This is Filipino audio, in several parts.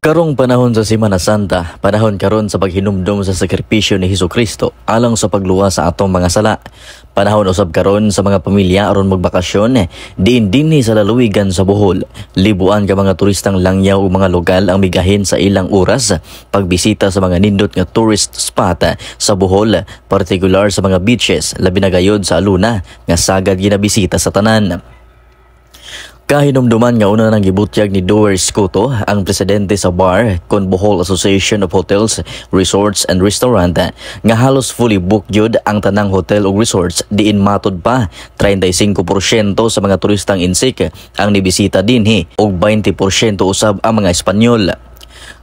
Karong panahon sa Semana Santa, panahon karon sa paghinumdom sa sakripisyo ni Hesus Kristo alang sa pagluwas sa atong mga sala. Panahon usab karon sa mga pamilya aron magbakasyon, diin dinhi sa lalawigan sa Bohol. Libuan ka mga turistang langyaw ug mga lokal ang migahin sa ilang oras pagbisita sa mga nindot nga tourist spot sa Bohol, partikular sa mga beaches labi na gayod sa Luna nga sagad ginabisita sa tanan. Kahinumduman nga una nang gibutyag ni Doer Scuto, ang presidente sa bar, Conbohol Association of Hotels, Resorts and Restaurant, nga halos fully booked yun ang tanang hotel o resorts diin matod pa 35% sa mga turistang insik ang nibisita din hi, o 20% usab ang mga Espanyol.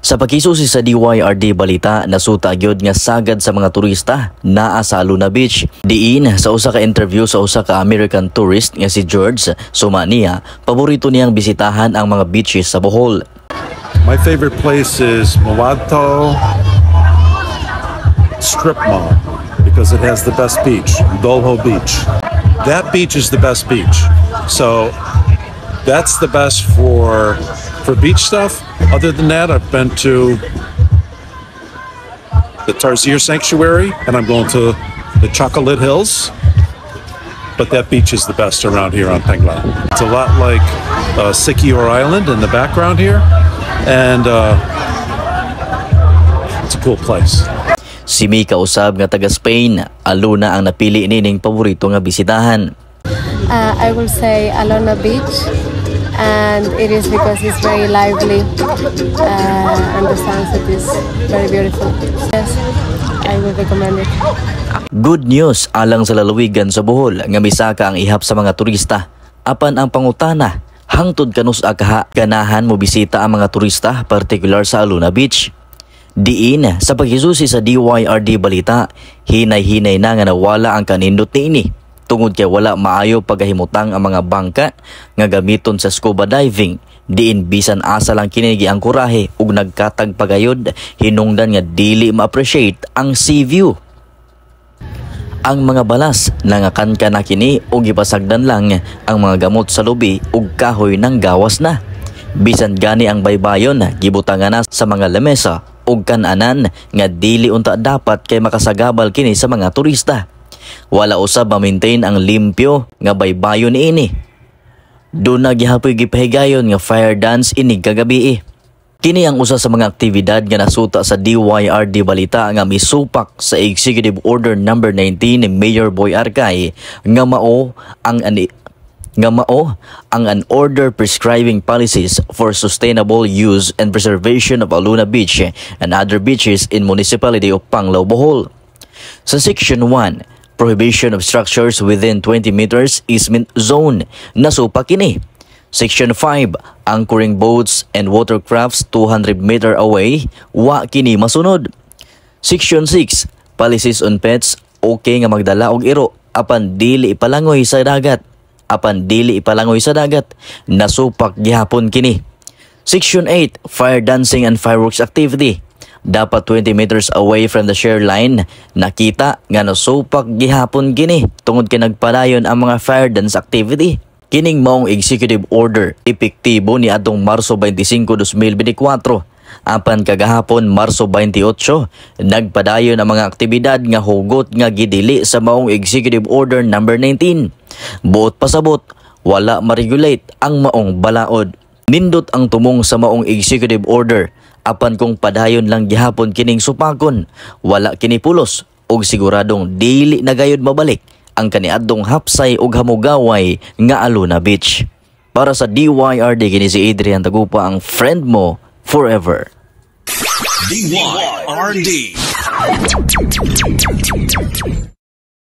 Sa pakisusi sa DYRD balita, nasuta gyud nga sagad sa mga turista naa sa Luna Beach. Diin sa usa ka interview sa usa ka American tourist nga si George Sumania, paborito niyang bisitahan ang mga beaches sa Bohol. My favorite place is Mulatto Strip Mall because it has the best beach, Dolho Beach. That beach is the best beach. So that's the best for for beach stuff. Other than that, I've been to the Tarsier Sanctuary, and I'm going to the Chocolate Hills. But that beach is the best around here on Pengla. It's a lot like uh, Sikior Island in the background here, and uh, it's a cool place. Si Mika usab nga taga Spain, Aluna ang napili nining paborito nga bisitahan. Uh, I will say Alona Beach and it is because it's very lively uh, and the sunset is very beautiful. Yes, I would recommend it. Good news alang sa lalawigan sa Bohol nga misaka ang ihap sa mga turista. Apan ang pangutana, hangtod kanus akaha ganahan mo bisita ang mga turista particular sa Aluna Beach. Diin sa paghisusi sa DYRD balita, hinay-hinay na nga nawala ang kanindot ni ini tungod kay wala maayo pagahimutang ang mga bangka nga gamiton sa scuba diving diin bisan asa lang kinigi ang kurahe ug nagkatag pagayod hinungdan nga dili ma-appreciate ang sea view ang mga balas nangakan ka na kini og ipasagdan lang ang mga gamot sa lubi ug kahoy ng gawas na bisan gani ang baybayon gibutangan na sa mga lamesa ug kananan nga dili unta dapat kay makasagabal kini sa mga turista wala usab ma-maintain ang limpyo nga baybayon ini. Do nagihapoy gipahigayon nga fire dance ini kagabi. Eh. Kini ang usa sa mga aktibidad nga nasuta sa DYRD balita nga misupak sa Executive Order number no. 19 ni Mayor Boy Arcay nga mao ang ani nga mao ang an order prescribing policies for sustainable use and preservation of Aluna Beach and other beaches in municipality of Panglao, Bohol. Sa Section 1, prohibition of structures within 20 meters easement zone. Nasupa kini. Section 5, anchoring boats and watercrafts 200 meter away, wa kini masunod. Section 6, policies on pets, okay nga magdala og iro, apan dili ipalangoy sa dagat. Apan dili ipalangoy sa dagat, nasupak gihapon kini. Section 8, fire dancing and fireworks activity, dapat 20 meters away from the share line, nakita nga nasupak gihapon gini tungod kay nagpalayon ang mga fire dance activity. Kining maong executive order, epektibo ni atong Marso 25, 2024 Apan kagahapon Marso 28, nagpadayon ang mga aktibidad nga hugot nga gidili sa maong Executive Order number 19. Buot pasabot, wala ma-regulate ang maong balaod. Nindot ang tumong sa maong Executive Order apan kung padayon lang gihapon kining supakon, wala kini pulos ug siguradong dili na gayod mabalik ang kaniadtong hapsay ug hamugaway nga Aluna Beach. Para sa DYRD kini si Adrian Tagupa ang friend mo forever. DYRD.